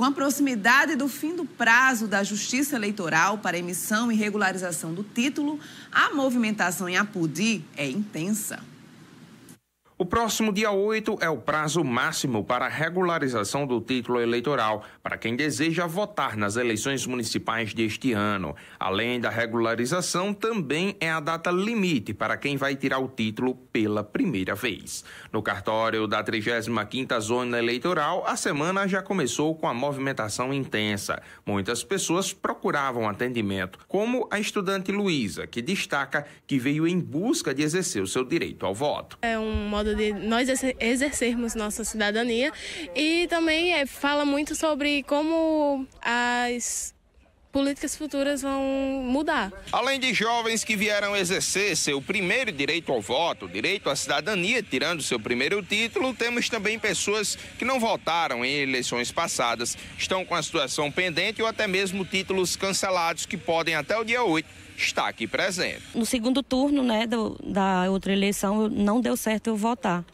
Com a proximidade do fim do prazo da Justiça Eleitoral para emissão e regularização do título, a movimentação em Apudi é intensa. O próximo dia 8 é o prazo máximo para a regularização do título eleitoral para quem deseja votar nas eleições municipais deste ano. Além da regularização, também é a data limite para quem vai tirar o título pela primeira vez. No cartório da 35ª Zona Eleitoral, a semana já começou com a movimentação intensa. Muitas pessoas procuravam atendimento, como a estudante Luísa, que destaca que veio em busca de exercer o seu direito ao voto. É um modo de nós exercermos nossa cidadania e também é, fala muito sobre como as políticas futuras vão mudar. Além de jovens que vieram exercer seu primeiro direito ao voto, direito à cidadania, tirando seu primeiro título, temos também pessoas que não votaram em eleições passadas, estão com a situação pendente ou até mesmo títulos cancelados que podem até o dia 8 estar aqui presente. No segundo turno, né, do, da outra eleição, não deu certo eu votar.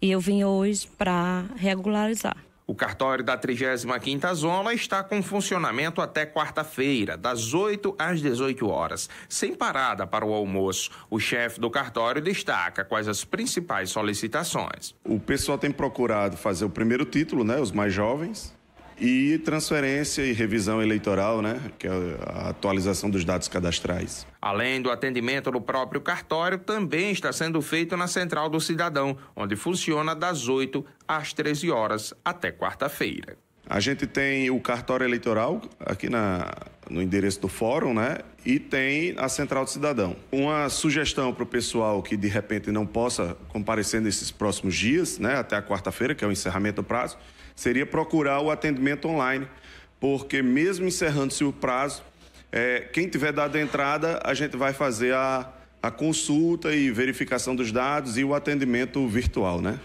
E eu vim hoje para regularizar. O cartório da 35ª Zona está com funcionamento até quarta-feira, das 8 às 18 horas, sem parada para o almoço. O chefe do cartório destaca quais as principais solicitações. O pessoal tem procurado fazer o primeiro título, né, os mais jovens, e transferência e revisão eleitoral, né, que é a atualização dos dados cadastrais. Além do atendimento no próprio cartório, também está sendo feito na Central do Cidadão, onde funciona das 8 às 13 horas até quarta-feira. A gente tem o cartório eleitoral aqui na, no endereço do fórum, né? E tem a Central do Cidadão. Uma sugestão para o pessoal que de repente não possa comparecer nesses próximos dias, né? Até a quarta-feira, que é o encerramento do prazo, seria procurar o atendimento online, porque mesmo encerrando-se o prazo, é, quem tiver dado a entrada, a gente vai fazer a, a consulta e verificação dos dados e o atendimento virtual, né?